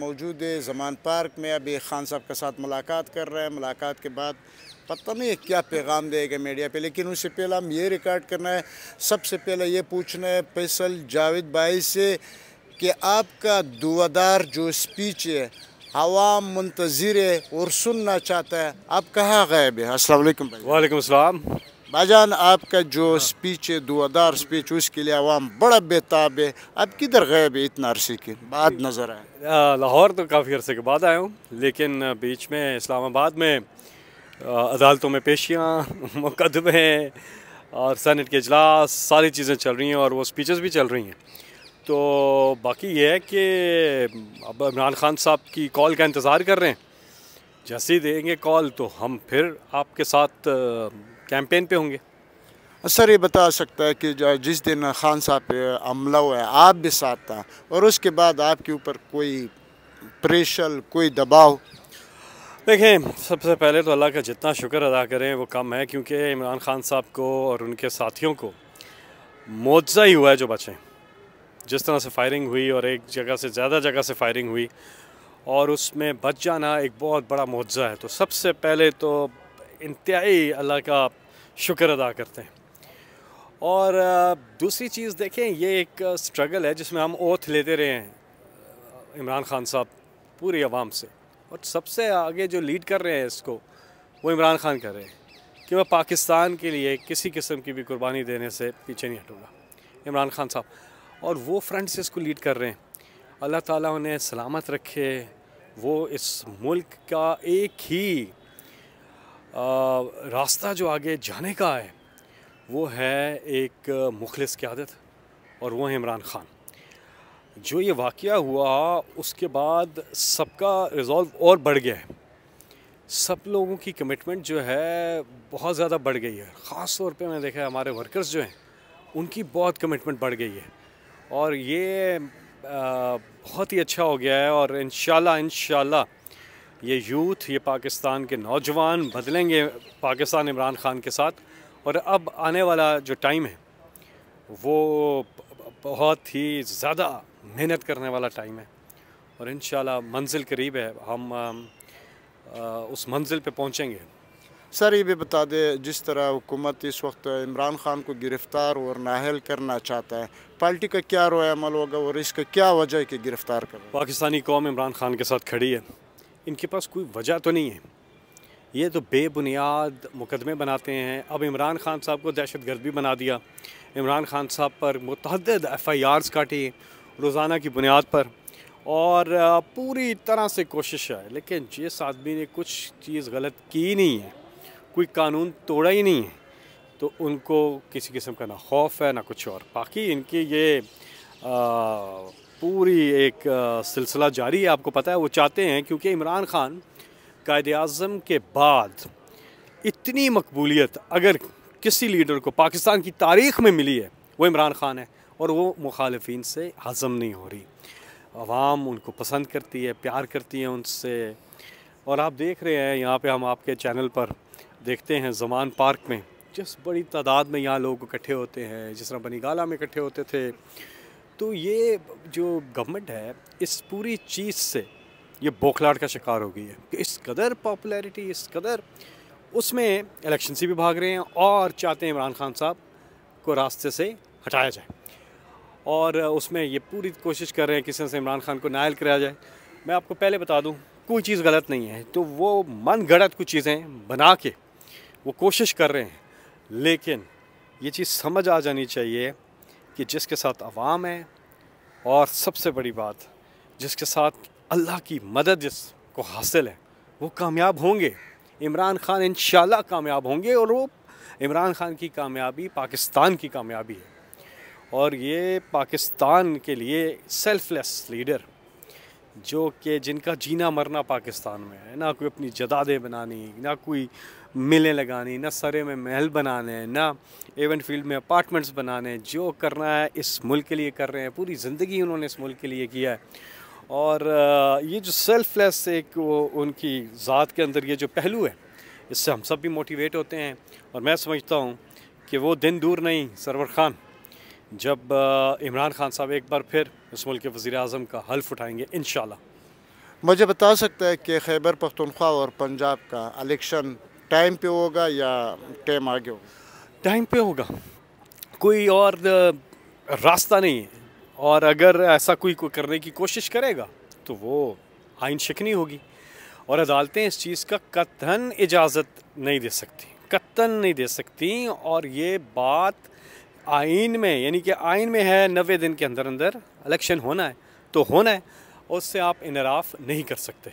मौजूद है जमान पार्क में अभी खान साहब के साथ मुलाकात कर रहे हैं मुलाकात के बाद पता नहीं क्या पैगाम देगा मीडिया पे लेकिन उससे पहले हम ये रिकॉर्ड करना है सबसे पहले ये पूछना है फैसल जावेद भाई से कि आपका दुआदार जो स्पीच है आवाम मुंतजर है और सुनना चाहता है आप कहाँ गायब है असल वालेकुम असलम भाजान आपका जो स्पीच है दुआदार स्पीच उसके लिए आवाम बड़ा बेताब है आप किधर गायब है इतना अरसे की बात नज़र आए लाहौर तो काफ़ी अरसे के बाद आया हूँ लेकिन बीच में इस्लामाबाद में अदालतों में पेशियाँ मुकदमे और सैनट के अजलास सारी चीज़ें चल रही हैं और वो स्पीचेस भी चल रही हैं तो बाकी ये है कि अब इमरान खान साहब की कॉल का इंतज़ार कर रहे हैं जैसे ही देंगे कॉल तो हम फिर आपके साथ कैंपेन पे होंगे असर ये बता सकता है कि जिस दिन खान साहब पे हमला हुआ है आप भी साथ था और उसके बाद आपके ऊपर कोई प्रेशर कोई दबाव देखें सबसे पहले तो अल्लाह का जितना शुक्र अदा करें वो कम है क्योंकि इमरान खान साहब को और उनके साथियों को मुआवजा ही हुआ है जो बचें जिस तरह से फायरिंग हुई और एक जगह से ज़्यादा जगह से फायरिंग हुई और उसमें बच जाना एक बहुत बड़ा मुआवजा है तो सबसे पहले तो इंतहाई अल्लाह का शुक्र अदा करते हैं और दूसरी चीज़ देखें ये एक स्ट्रगल है जिसमें हम ओथ लेते रहे हैं इमरान खान साहब पूरी आवाम से और सबसे आगे जो लीड कर रहे हैं इसको वो इमरान खान कर रहे हैं कि मैं पाकिस्तान के लिए किसी किस्म की भी कुर्बानी देने से पीछे नहीं हटूँगा इमरान खान साहब और वो फ्रंट से इसको लीड कर रहे हैं अल्लाह ताला उन्हें सलामत रखे वो इस मुल्क का एक ही आ, रास्ता जो आगे जाने का है वो है एक मुखलिस क्यादत और वो है इमरान ख़ान जो ये वाक़ हुआ उसके बाद सबका रिज़ॉल्व और बढ़ गया है सब लोगों की कमिटमेंट जो है बहुत ज़्यादा बढ़ गई है ख़ास तौर पे मैंने देखा हमारे वर्कर्स जो हैं उनकी बहुत कमिटमेंट बढ़ गई है और ये बहुत ही अच्छा हो गया है और इन शाला ये यूथ ये पाकिस्तान के नौजवान बदलेंगे पाकिस्तान इमरान ख़ान के साथ और अब आने वाला जो टाइम है वो बहुत ही ज़्यादा मेहनत करने वाला टाइम है और इन मंजिल करीब है हम उस मंजिल पे पहुँचेंगे सर ये भी बता दें जिस तरह हुकूमत इस वक्त इमरान ख़ान को गिरफ़्तार और नाहल करना चाहता है पार्टी का क्या रोया अमल होगा और इसका क्या वजह है कि गिरफ़्तार कर पाकिस्तानी कौम इमरान ख़ान के साथ खड़ी है इनके पास कोई वजह तो नहीं है ये तो बेबुनियाद मुकदमे बनाते हैं अब इमरान खान साहब को दहशत भी बना दिया इमरान खान साहब पर मुतद एफ़ आई आर्स काटी रोज़ाना की बुनियाद पर और पूरी तरह से कोशिश है लेकिन जिस आदमी ने कुछ चीज़ गलत की नहीं है कोई कानून तोड़ा ही नहीं है तो उनको किसी किस्म का ना खौफ है ना कुछ और बाकी इनकी ये आ, पूरी एक सिलसिला जारी है आपको पता है वो चाहते हैं क्योंकि इमरान खान कायद अज़म के बाद इतनी मकबूलियत अगर किसी लीडर को पाकिस्तान की तारीख में मिली है वो इमरान ख़ान है और वो मुखालफी से हज़म नहीं हो रही आवाम उनको पसंद करती है प्यार करती है उनसे और आप देख रहे हैं यहाँ पे हम आपके चैनल पर देखते हैं जमान पार्क में जिस बड़ी तादाद में यहाँ लोग इकट्ठे होते हैं जिस तरह बनीगाला में इकट्ठे होते थे तो ये जो गवर्नमेंट है इस पूरी चीज़ से ये बोखलाट का शिकार हो गई है कि इस कदर पॉपुलैरिटी इस कदर उसमें इलेक्शन से भी भाग रहे हैं और चाहते हैं इमरान खान साहब को रास्ते से हटाया जाए और उसमें ये पूरी कोशिश कर रहे हैं किसी से इमरान खान को नायल कराया जाए मैं आपको पहले बता दूं कोई चीज़ गलत नहीं है तो वो मन गढ़त कुछ चीज़ें बना के वो कोशिश कर रहे हैं लेकिन ये चीज़ समझ आ जानी चाहिए कि जिसके साथ आवाम है और सबसे बड़ी बात जिसके साथ अल्लाह की मदद जिसको हासिल है वो कामयाब होंगे इमरान खान इन कामयाब होंगे और वो इमरान खान की कामयाबी पाकिस्तान की कामयाबी है और ये पाकिस्तान के लिए सेल्फलेस लीडर जो कि जिनका जीना मरना पाकिस्तान में है ना कोई अपनी जदादें बनानी ना कोई मिलें लगानी ना सरे में महल बनाने ना इवेंट फील्ड में अपार्टमेंट्स बनाने जो करना है इस मुल्क के लिए कर रहे हैं पूरी ज़िंदगी उन्होंने इस मुल्क के लिए किया है और ये जो सेल्फलेस एक उनकी ज़ात के अंदर ये जो पहलू है इससे हम सब भी मोटिवेट होते हैं और मैं समझता हूँ कि वो दिन दूर नहीं सरवर खान जब इमरान खान साहब एक बार फिर इस मुल्क के वज़ी अजम का हल्फ उठाएँगे इन मुझे बता सकता है कि खैबर पख्तनख्वा और पंजाब का अलेक्शन टाइम पे होगा या टाइम आगे होगा टाइम पे होगा कोई और रास्ता नहीं है और अगर ऐसा कोई को करने की कोशिश करेगा तो वो आइन शिकनी होगी और अदालतें इस चीज़ का कथन इजाज़त नहीं दे सकती कतन नहीं दे सकती और ये बात आइन में यानी कि आइन में है नबे दिन के अंदर अंदर इलेक्शन होना है तो होना है उससे आप इनराफ नहीं कर सकते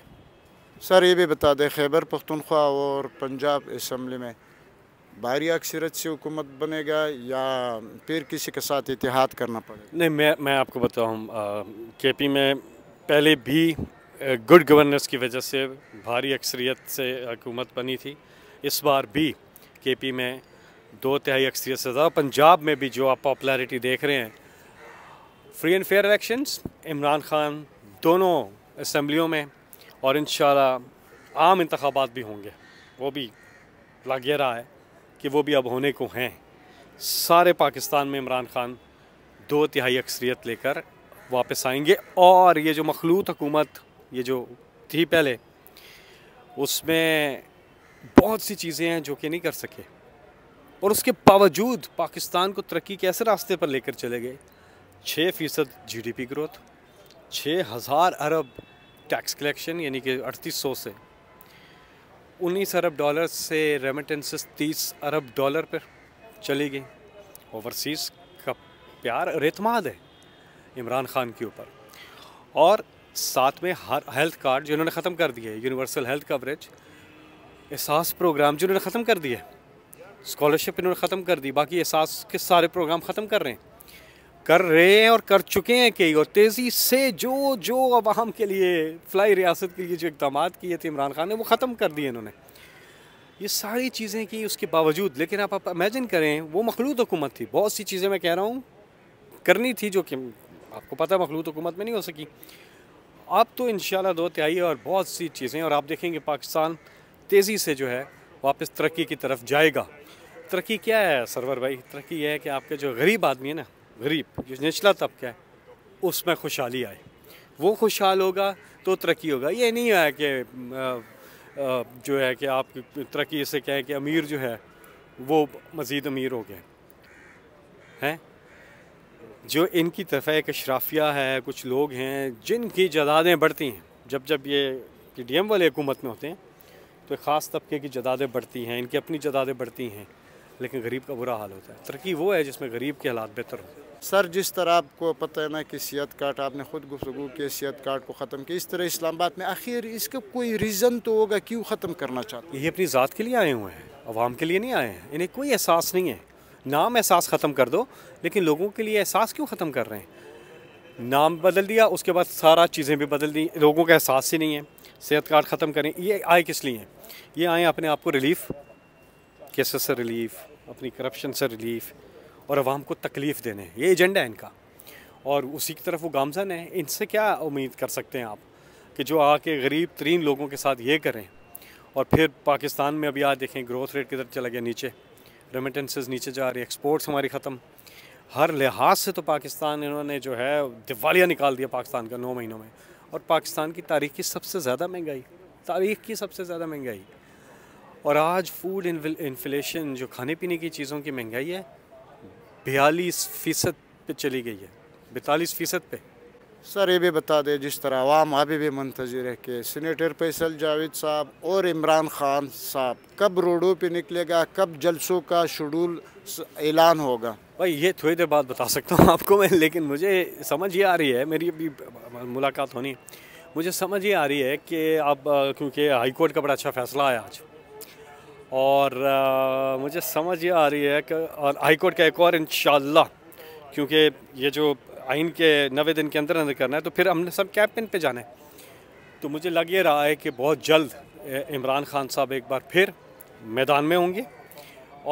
सर ये भी बता दें खैबर पख्तनख्वा और पंजाब इसम्बली में बाहरी अक्सरत से हुकूमत बनेगा या फिर किसी के साथ इतिहाद करना पड़ेगा नहीं मैं मैं आपको बताऊँ के पी में पहले भी गुड गवर्नेंस की वजह से भारी अक्सरियत से हुकूमत बनी थी इस बार भी के पी में दो तिहाई अक्सरियत से ज़्यादा पंजाब में भी जो आप पॉपुलैरिटी देख रहे हैं free and fair elections Imran Khan दोनों असम्बलियों में और इन आम इंतबात भी होंगे वो भी लगे रहा है कि वो भी अब होने को हैं सारे पाकिस्तान में इमरान खान दो तिहाई अक्सरियत लेकर वापस आएंगे और ये जो मखलूत हुकूमत ये जो थी पहले उसमें बहुत सी चीज़ें हैं जो कि नहीं कर सके और उसके बावजूद पाकिस्तान को तरक्की के ऐसे रास्ते पर लेकर चले गए छः फ़ीसद जी ग्रोथ छः हज़ार अरब टैक्स कलेक्शन यानी कि अड़तीस सौ से उन्नीस अरब डॉलर से रेमिटेंसेस तीस अरब डॉलर पर चली गई ओवरसीज़ का प्यार रेतमाद है इमरान खान के ऊपर और साथ में हर हेल्थ कार्ड जो इन्होंने ख़त्म कर दिए universal health coverage Ehsaas program जो इन्होंने ख़त्म कर दिए स्कॉलरशिप इन्होंने ख़त्म कर दी बाकी एहसास के सारे प्रोग्राम ख़त्म कर रहे हैं कर रहे हैं और कर चुके हैं कई और तेज़ी से जो जो अवाम के लिए फ्लाई रियासत के लिए जो इकदाम किए थे इमरान खान ने वो ख़त्म कर दिए इन्होंने ये सारी चीज़ें की उसके बावजूद लेकिन आप आप इमेजिन करें वो मखलूत हुकूमत थी बहुत सी चीज़ें मैं कह रहा हूँ करनी थी जो कि आपको पता है मखलूत हुकूमत में नहीं हो सकी आप तो इन शाला दो तिहाई और बहुत सी चीज़ें और आप देखेंगे पाकिस्तान तेज़ी से जो है वापस तरक्की की तरफ जाएगा तरक्की क्या है सरवर भाई तरक्की यह है कि आपके जो गरीब आदमी है ना गरीब जो निचला तबका है उसमें खुशहाली आए वो खुशहाल होगा तो तरक्की होगा ये नहीं है कि जो है कि आप तरक्की से कहें कि अमीर जो है वो मज़ीद अमीर हो गए हैं जो इनकी तरफ एक अशराफिया है कुछ लोग हैं जिनकी जदादें बढ़ती हैं जब जब ये डी एम वाले हुकूमत में होते हैं तो ख़ास तबके की जदादें बढ़ती हैं इनकी अपनी जदादें बढ़ती हैं लेकिन गरीब का बुरा हाल होता है तरक्की वो है जिसमें गरीब के हालात बेहतर हों सर जिस तरह आपको पता है ना कि सियात कार्ड आपने ख़ुद गुफ्तु के सियात कार्ड को ख़त्म किया इस तरह इस्लामाबाद में आखिर इसका कोई रीज़न तो होगा क्यों ख़त्म करना चाहते ये अपनी ज़ात के लिए आए हुए हैं आवाम के लिए नहीं आए हैं इन्हें कोई एहसास नहीं है नाम एहसास ख़त्म कर दो लेकिन लोगों के लिए एहसास क्यों ख़त्म कर रहे हैं नाम बदल दिया उसके बाद सारा चीज़ें भी बदल दी लोगों का एहसास ही नहीं है सेहत कार्ड ख़त्म करें ये आए किस लिए ये आए अपने आप को रिलीफ केसेस से रिलीफ अपनी करप्शन से रिलीफ और आवाम को तकलीफ़ देने ये एजेंडा है इनका और उसी की तरफ वो गामजन है इनसे क्या उम्मीद कर सकते हैं आप कि जो आके गरीब तरीन लोगों के साथ ये करें और फिर पाकिस्तान में अभी आज देखें ग्रोथ रेट किधर चला गया नीचे रेमिटेंसेज नीचे जा रही एक्सपोर्ट्स हमारी ख़त्म हर लिहाज से तो पाकिस्तान इन्होंने जो है दिवालिया निकाल दिया पाकिस्तान का नौ महीनों में और पाकिस्तान की तारीख की सबसे ज़्यादा महंगाई तारीख की सबसे ज़्यादा महंगाई और आज फूड इन्फ्लेशन जो खाने पीने की चीज़ों की महंगाई है बयालीस फ़ीसद पर चली गई है बैतालीस फ़ीसद पे सर ये भी बता दें जिस तरह आवाम अभी भी मंतजर है कि सीनेटर फैसल जावेद साहब और इमरान खान साहब कब रोडों पे निकलेगा कब जलसों का शेड्यूल ऐलान होगा भाई ये थोड़ी देर बाद बता सकता हूँ आपको मैं लेकिन मुझे समझ ये आ रही है मेरी अभी मुलाकात होनी मुझे समझ ये आ रही है कि अब क्योंकि हाईकोर्ट का बड़ा अच्छा फैसला आया आज और आ, मुझे समझ ये आ रही है कि और हाई कोर्ट का एक और इन क्योंकि ये जो आइन के नवे दिन के अंदर अंदर करना है तो फिर हमने सब कैप्टन पे जाना है तो मुझे लग ये रहा है कि बहुत जल्द इमरान खान साहब एक बार फिर मैदान में होंगे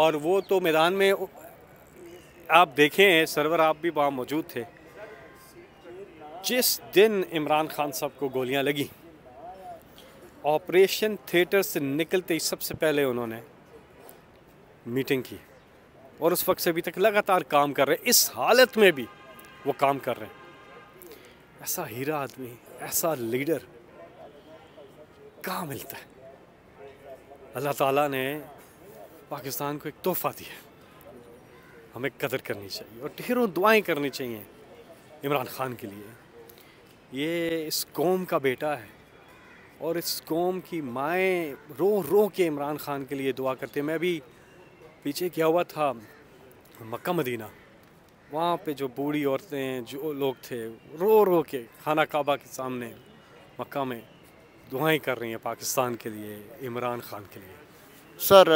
और वो तो मैदान में आप देखें सरवर आप भी वहाँ मौजूद थे जिस दिन इमरान खान साहब को गोलियाँ लगी ऑपरेशन थिएटर से निकलते ही सबसे पहले उन्होंने मीटिंग की और उस वक्त से अभी तक लगातार काम कर रहे हैं इस हालत में भी वो काम कर रहे हैं ऐसा हीरा आदमी ऐसा लीडर कहाँ मिलता है अल्लाह ताला ने पाकिस्तान को एक तोहफ़ा दिया हमें कदर करनी चाहिए और ढेरों दुआएं करनी चाहिए इमरान ख़ान के लिए ये इस कौम का बेटा है और इस कौम की माएँ रो रो के इमरान ख़ान के लिए दुआ करते मैं भी पीछे क्या हुआ था मक्का मदीना वहाँ पे जो बूढ़ी औरतें जो लोग थे रो रो के खाना काबा के सामने मक्का में दुआएं कर रही हैं पाकिस्तान के लिए इमरान ख़ान के लिए सर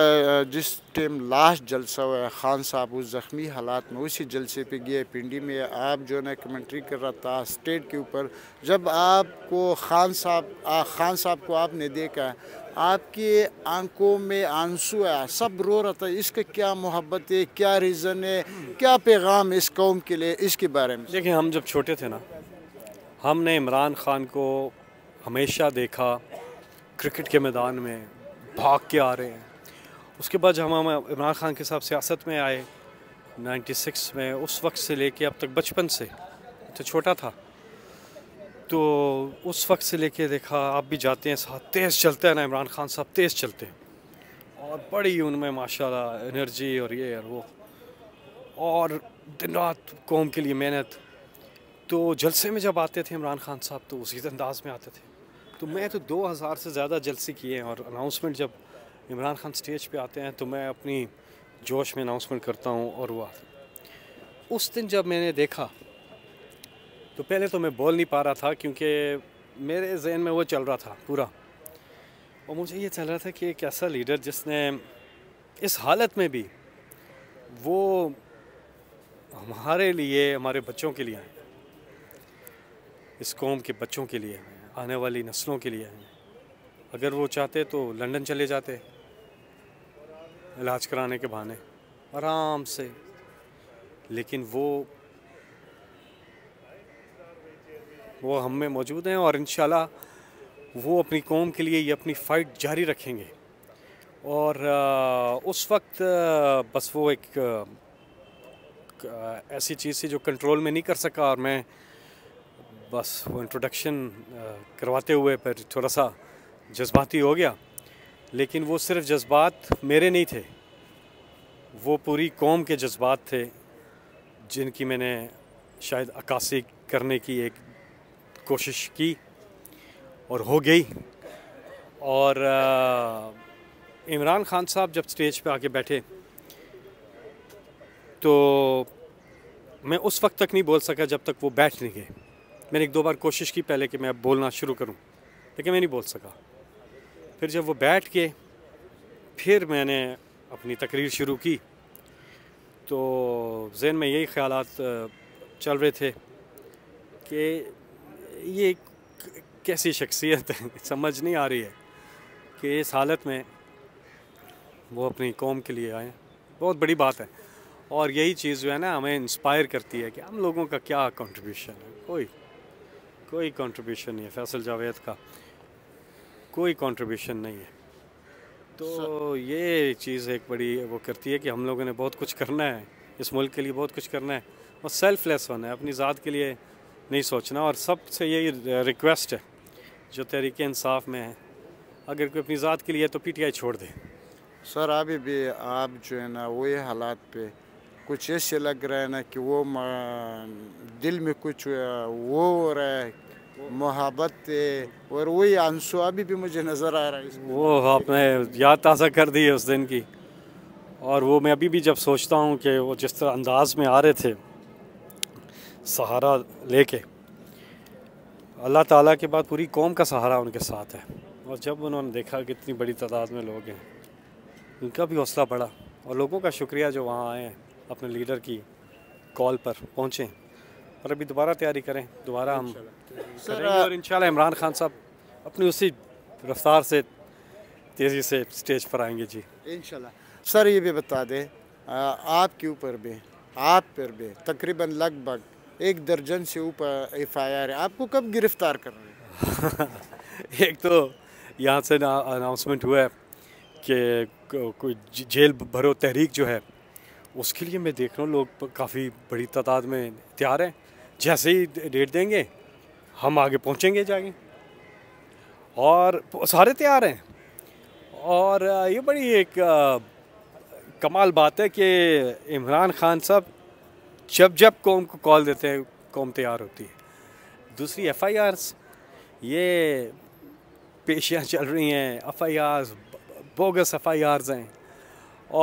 जिस टाइम लास्ट जलसा हुआ है ख़ान साहब उस ज़ख्मी हालात में उसी जलसे पे गए पिंडी में आप जो है ना कमेंट्री कर रहा था स्टेट के ऊपर जब आपको ख़ान साहब ख़ान साहब को आपने देखा आपकी आंखों में आंसू आया सब रो रहा था इसके क्या मोहब्बत है क्या रीज़न है क्या पैगाम इस कौम के लिए इसके बारे में देखिए हम जब छोटे थे ना हमने इमरान ख़ान को हमेशा देखा क्रिकेट के मैदान में भाग के आ रहे हैं उसके बाद जब हम इमरान खान के साहब सियासत में आए 96 में उस वक्त से लेके अब तक बचपन से तो छोटा था तो उस वक्त से लेके देखा आप भी जाते हैं साथ तेज़ चलते हैं ना इमरान खान साहब तेज़ चलते हैं और बड़ी उनमें माशाल्लाह एनर्जी और ये और वो और दिन रात कौम के लिए मेहनत तो जलसे में जब आते थे इमरान खान साहब तो उसी अंदाज में आते थे तो मैं तो 2000 से ज़्यादा जलसे किए हैं और अनाउंसमेंट जब इमरान खान स्टेज पे आते हैं तो मैं अपनी जोश में अनाउंसमेंट करता हूँ और वो उस दिन जब मैंने देखा तो पहले तो मैं बोल नहीं पा रहा था क्योंकि मेरे जहन में वो चल रहा था पूरा और मुझे ये चल रहा था कि एक ऐसा लीडर जिसने इस हालत में भी वो हमारे लिए हमारे बच्चों के लिए हैं इस कौम के बच्चों के लिए आने वाली नस्लों के लिए हैं अगर वो चाहते तो लंदन चले जाते इलाज कराने के बहाने आराम से लेकिन वो वो हम में मौजूद हैं और इन वो अपनी कौम के लिए ये अपनी फ़ाइट जारी रखेंगे और उस वक्त बस वो एक ऐसी चीज़ थी जो कंट्रोल में नहीं कर सका और मैं बस वो इंट्रोडक्शन करवाते हुए फिर थोड़ा सा जज्बाती हो गया लेकिन वो सिर्फ जज्बात मेरे नहीं थे वो पूरी कौम के जज्बात थे जिनकी मैंने शायद अक्सी करने की एक कोशिश की और हो गई और इमरान खान साहब जब स्टेज पे आके बैठे तो मैं उस वक्त तक नहीं बोल सका जब तक वो बैठ नहीं गए मैंने एक दो बार कोशिश की पहले कि मैं अब बोलना शुरू करूं लेकिन मैं नहीं बोल सका फिर जब वो बैठ के फिर मैंने अपनी तकरीर शुरू की तो जहन में यही ख्याल चल रहे थे कि ये कैसी शख्सियत है समझ नहीं आ रही है कि इस हालत में वो अपनी कौम के लिए आए बहुत बड़ी बात है और यही चीज़ जो है ना हमें इंस्पायर करती है कि हम लोगों का क्या कंट्रीब्यूशन है कोई कोई कंट्रीब्यूशन नहीं है फैसल जावेद का कोई कंट्रीब्यूशन नहीं है तो ये चीज़ एक बड़ी वो करती है कि हम लोगों ने बहुत कुछ करना है इस मुल्क के लिए बहुत कुछ करना है और सेल्फलेस होना है अपनी ज़ात के लिए नहीं सोचना और सबसे यही रिक्वेस्ट है जो तहरीक इंसाफ में है अगर कोई अपनी ज़ात के लिए तो पीटीआई छोड़ दे सर अभी भी आप जो है ना वही हालात पे कुछ ऐसे लग रहा है ना कि वो दिल में कुछ वो हो रहा है मोहब्बत और वही अभी भी मुझे नज़र आ रहा है वो आपने याद ताज़ा कर दी है उस दिन की और वो मैं अभी भी जब सोचता हूँ कि वो जिस तरह अंदाज में आ रहे थे सहारा लेके अल्लाह ताला के बाद पूरी कौम का सहारा उनके साथ है और जब उन्होंने देखा कि इतनी बड़ी तादाद में लोग हैं उनका भी हौसला बढ़ा और लोगों का शुक्रिया जो वहाँ आए हैं अपने लीडर की कॉल पर पहुँचें और अभी दोबारा तैयारी करें दोबारा हम सर और इंशाल्लाह इमरान खान साहब अपनी उसी रफ्तार से तेज़ी से स्टेज पर आएंगे जी इन सर ये भी बता दें आपके ऊपर भी आप पर भी तकरीबन लगभग एक दर्जन से ऊपर एफ आई आर है आपको कब गिरफ्तार कर रहे हैं एक तो यहाँ से अनाउंसमेंट हुआ है कि कोई जेल भरो तहरीक जो है उसके लिए मैं देख रहा हूँ लोग काफ़ी बड़ी तादाद में तैयार हैं जैसे ही डेट देंगे हम आगे पहुंचेंगे जाके और सारे तैयार हैं और ये बड़ी एक कमाल बात है कि इमरान खान साहब जब जब कौम को कॉल देते हैं कौम तैयार होती है दूसरी एफ़ आई आर्स ये पेशियाँ चल रही हैं F I Rs bogus F I Rs हैं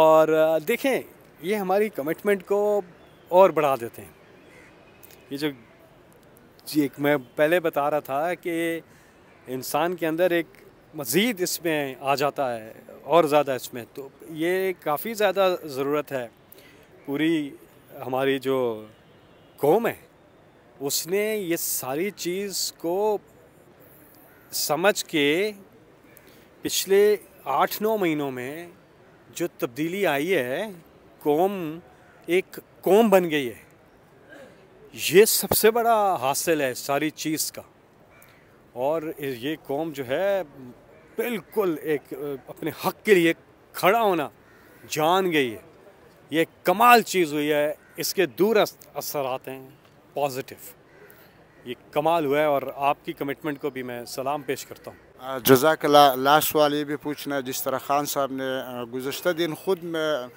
और देखें ये हमारी कमिटमेंट को और बढ़ा देते हैं ये जो जी एक मैं पहले बता रहा था कि इंसान के अंदर एक मज़ीद इसमें आ जाता है और ज़्यादा इसमें तो ये काफ़ी ज़्यादा ज़रूरत है पूरी हमारी जो कौम है उसने ये सारी चीज़ को समझ के पिछले आठ नौ महीनों में जो तब्दीली आई है कौम एक कौम बन गई है ये सबसे बड़ा हासिल है सारी चीज़ का और ये कौम जो है बिल्कुल एक अपने हक के लिए खड़ा होना जान गई है ये कमाल चीज़ हुई है इसके दूर असर आते हैं पॉजिटिव ये कमाल हुआ है और आपकी कमिटमेंट को भी मैं सलाम पेश करता हूँ ला लास्ट वाले भी पूछना जिस तरह खान साहब ने गुजशत दिन ख़ुद में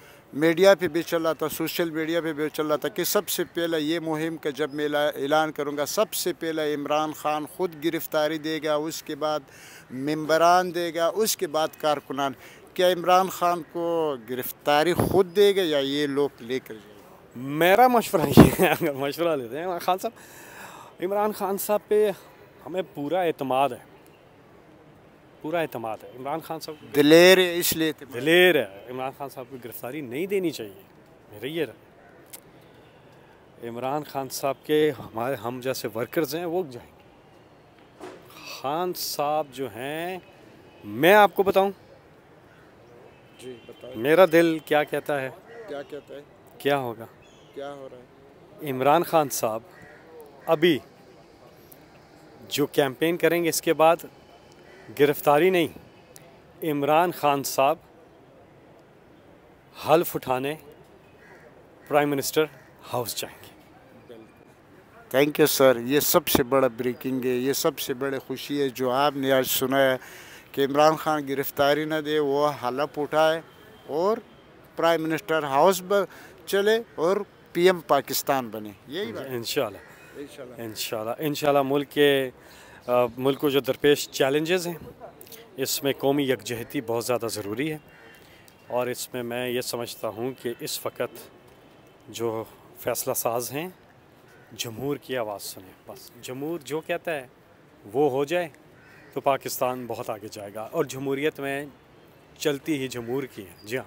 मीडिया पे भी चल रहा था सोशल मीडिया पे भी चल रहा था कि सबसे पहले ये मुहिम का जब मैं ऐलान करूँगा सबसे पहला इमरान खान ख़ुद गिरफ़्तारी देगा उसके बाद मम्बरान देगा उसके बाद कारकुनान क्या इमरान खान को गिरफ़्तारी ख़ुद देगा या ये लोग लेकर जाएंगे मेरा मशवरा ये है अगर मशवरा लेते हैं इमरान खान साहब इमरान खान साहब पे हमें पूरा अतमाद है पूरा अहतमाद है इमरान खान साहब दिलेर है इसलिए दिलेर है इमरान खान साहब को गिरफ्तारी नहीं देनी चाहिए मेरा ये इमरान खान साहब के हमारे हम जैसे वर्कर्स हैं वो जाएंगे खान साहब जो हैं मैं आपको बताऊं जी बताओ मेरा दिल क्या कहता है क्या कहता है क्या होगा क्या हो रहा है इमरान खान साहब अभी जो कैंपेन करेंगे इसके बाद गिरफ़्तारी नहीं इमरान ख़ान साहब हल्फ उठाने प्राइम मिनिस्टर हाउस जाएंगे थैंक यू सर ये सबसे बड़ा ब्रेकिंग है ये सबसे बड़े खुशी है जो आपने आज सुना है कि इमरान खान गिरफ़्तारी ना दे वो हलफ उठाए और प्राइम मिनिस्टर हाउस पर चले और पीएम पाकिस्तान बने यही इन इंशाल्लाह इंशाल्लाह इंशाल्लाह मुल्क के मुल्क को जो दरपेश चैलेंजेस हैं इसमें कौमी यकजहती बहुत ज़्यादा ज़रूरी है और इसमें मैं ये समझता हूँ कि इस वक्त जो फैसला साज हैं जमूर की आवाज़ सुने बस जमूर जो कहता है वो हो जाए तो पाकिस्तान बहुत आगे जाएगा और जमहूरीत में चलती ही जमूर की है जी हाँ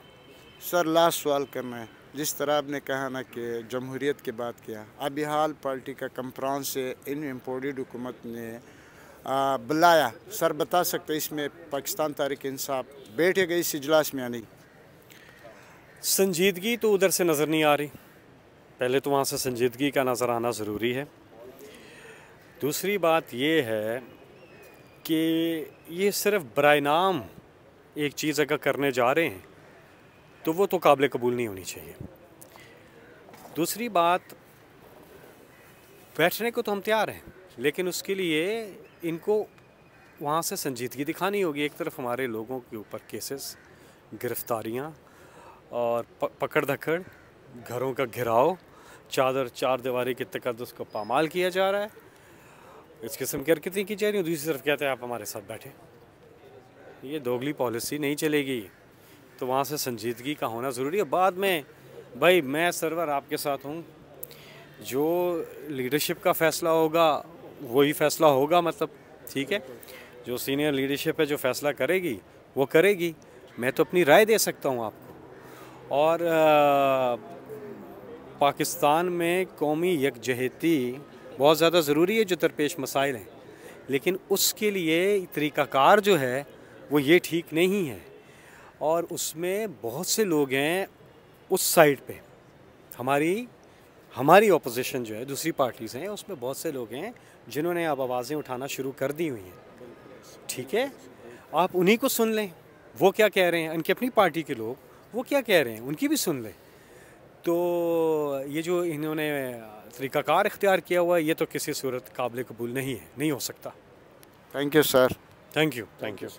सर लास्ट सवाल करना है जिस तरह आपने कहा ना कि जमहूरीत की बात किया अभी हाल पार्टी का कंफ्रांस से इन इम्पोर्टेड हुकूमत ने बुलाया सर बता सकते इसमें पाकिस्तान तारिक इंसाफ बैठे गए इस इजलास में आने संजीदगी तो उधर से नज़र नहीं आ रही पहले तो वहाँ से संजीदगी का नज़र आना ज़रूरी है दूसरी बात यह है कि ये सिर्फ बर नाम एक चीज़ अगर करने जा रहे हैं तो वो तो काबिल कबूल नहीं होनी चाहिए दूसरी बात बैठने को तो हम तैयार हैं लेकिन उसके लिए इनको वहाँ से संजीदगी दिखानी होगी एक तरफ हमारे लोगों के ऊपर केसेस गिरफ्तारियाँ और पकड़ धकड़ घरों का घिराव चादर चार दीवारी के तकदस को पामाल किया जा रहा है इस किस्म की हरकतें की जा रही हूँ दूसरी तरफ कहते हैं आप हमारे साथ बैठे ये दोगली पॉलिसी नहीं चलेगी तो वहाँ से संजीदगी का होना ज़रूरी है बाद में भाई मैं सरवर आपके साथ हूँ जो लीडरशिप का फ़ैसला होगा वही फैसला होगा मतलब ठीक है जो सीनियर लीडरशिप है जो फैसला करेगी वो करेगी मैं तो अपनी राय दे सकता हूँ आपको और आ, पाकिस्तान में कौमी यकजहती बहुत ज़्यादा ज़रूरी है जो दरपेश मसाइल हैं लेकिन उसके लिए तरीक़ाकार जो है वो ये ठीक नहीं है और उसमें बहुत से लोग हैं उस साइड पे हमारी हमारी ओपोजिशन जो है दूसरी पार्टीज़ हैं उसमें बहुत से लोग हैं जिन्होंने अब आवाज़ें उठाना शुरू कर दी हुई हैं ठीक है आप उन्हीं को सुन लें वो क्या कह रहे हैं उनकी अपनी पार्टी के लोग वो क्या कह रहे हैं उनकी भी सुन लें तो ये जो इन्होंने तरीक़ाकार इख्तियार किया हुआ है ये तो किसी सूरत काबिल कबूल नहीं है नहीं हो सकता thank you sir thank you thank you sir